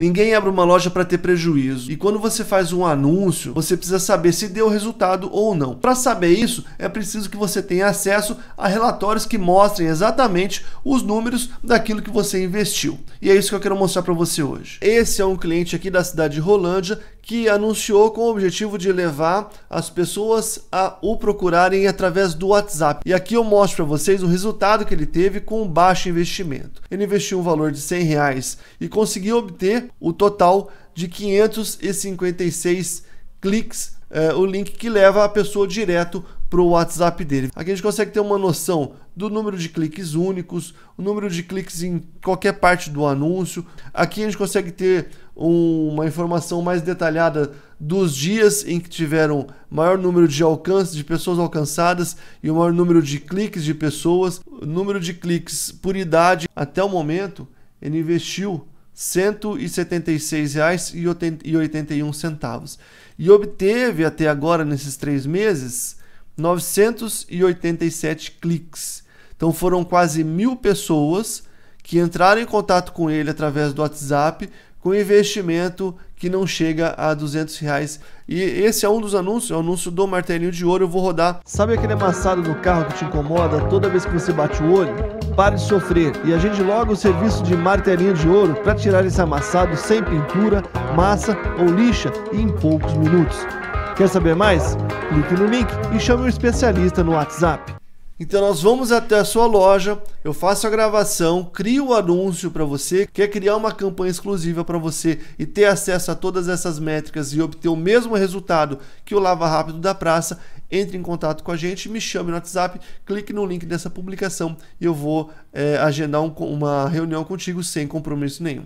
Ninguém abre uma loja para ter prejuízo. E quando você faz um anúncio, você precisa saber se deu resultado ou não. Para saber isso, é preciso que você tenha acesso a relatórios que mostrem exatamente os números daquilo que você investiu. E é isso que eu quero mostrar para você hoje. Esse é um cliente aqui da cidade de Rolândia que anunciou com o objetivo de levar as pessoas a o procurarem através do WhatsApp. E aqui eu mostro para vocês o resultado que ele teve com baixo investimento. Ele investiu um valor de 100 reais e conseguiu obter o total de 556 cliques, é, o link que leva a pessoa direto para o WhatsApp dele. Aqui a gente consegue ter uma noção do número de cliques únicos, o número de cliques em qualquer parte do anúncio. Aqui a gente consegue ter um, uma informação mais detalhada dos dias em que tiveram maior número de alcance de pessoas alcançadas e o maior número de cliques de pessoas, o número de cliques por idade. Até o momento, ele investiu 176,81 e obteve até agora nesses três meses 987 cliques. Então foram quase mil pessoas que entraram em contato com ele através do WhatsApp com investimento que não chega a 200 reais. E esse é um dos anúncios, é o anúncio do martelinho de ouro. Eu vou rodar. Sabe aquele amassado do carro que te incomoda toda vez que você bate o olho? Pare de sofrer e agende logo o serviço de martelinho de ouro para tirar esse amassado sem pintura, massa ou lixa em poucos minutos. Quer saber mais? Clique no link e chame o um especialista no WhatsApp. Então nós vamos até a sua loja, eu faço a gravação, crio o um anúncio para você, quer é criar uma campanha exclusiva para você e ter acesso a todas essas métricas e obter o mesmo resultado que o Lava Rápido da Praça, entre em contato com a gente, me chame no WhatsApp, clique no link dessa publicação e eu vou é, agendar um, uma reunião contigo sem compromisso nenhum.